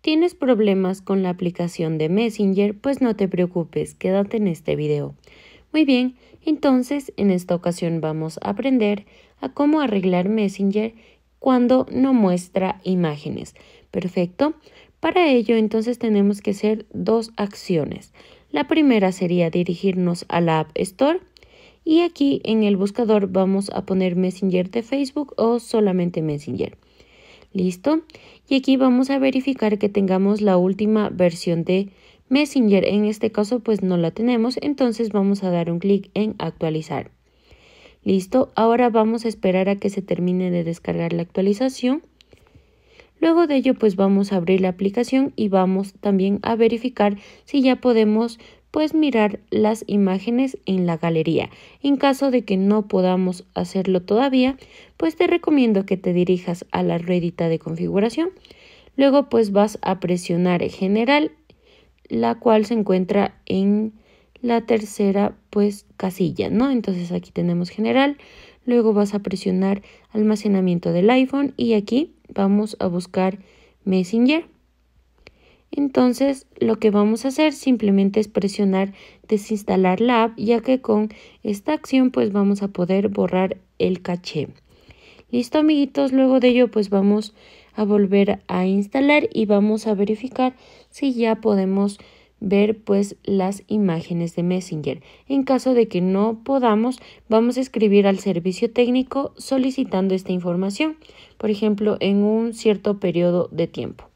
¿Tienes problemas con la aplicación de Messenger? Pues no te preocupes, quédate en este video. Muy bien, entonces en esta ocasión vamos a aprender a cómo arreglar Messenger cuando no muestra imágenes. Perfecto. Para ello entonces tenemos que hacer dos acciones. La primera sería dirigirnos a la App Store y aquí en el buscador vamos a poner Messenger de Facebook o solamente Messenger. ¿Listo? Y aquí vamos a verificar que tengamos la última versión de Messenger. En este caso pues no la tenemos, entonces vamos a dar un clic en actualizar. Listo, ahora vamos a esperar a que se termine de descargar la actualización. Luego de ello pues vamos a abrir la aplicación y vamos también a verificar si ya podemos pues mirar las imágenes en la galería. En caso de que no podamos hacerlo todavía, pues te recomiendo que te dirijas a la ruedita de configuración. Luego pues vas a presionar general, la cual se encuentra en la tercera pues casilla, ¿no? Entonces aquí tenemos general, luego vas a presionar almacenamiento del iPhone y aquí vamos a buscar Messenger. Entonces lo que vamos a hacer simplemente es presionar desinstalar la app ya que con esta acción pues vamos a poder borrar el caché. Listo amiguitos, luego de ello pues vamos a volver a instalar y vamos a verificar si ya podemos ver pues las imágenes de Messenger. En caso de que no podamos, vamos a escribir al servicio técnico solicitando esta información, por ejemplo, en un cierto periodo de tiempo.